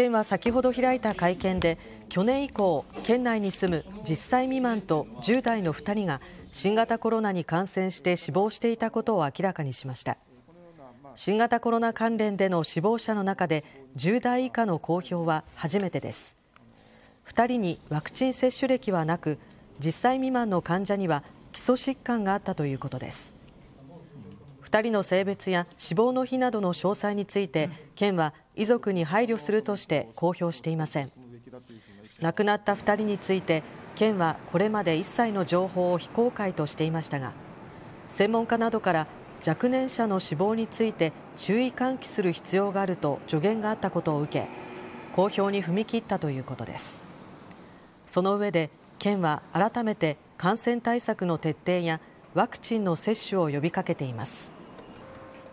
県は先ほど開いた会見で去年以降県内に住む10歳未満と10代の2人が新型コロナに感染して死亡していたことを明らかにしました新型コロナ関連での死亡者の中で10代以下の公表は初めてです2人にワクチン接種歴はなく10歳未満の患者には基礎疾患があったということです2人の性別や死亡の日などの詳細について県は遺族に配慮するとして公表していません亡くなった2人について県はこれまで一切の情報を非公開としていましたが専門家などから若年者の死亡について注意喚起する必要があると助言があったことを受け公表に踏み切ったということですその上で県は改めて感染対策の徹底やワクチンの接種を呼びかけています。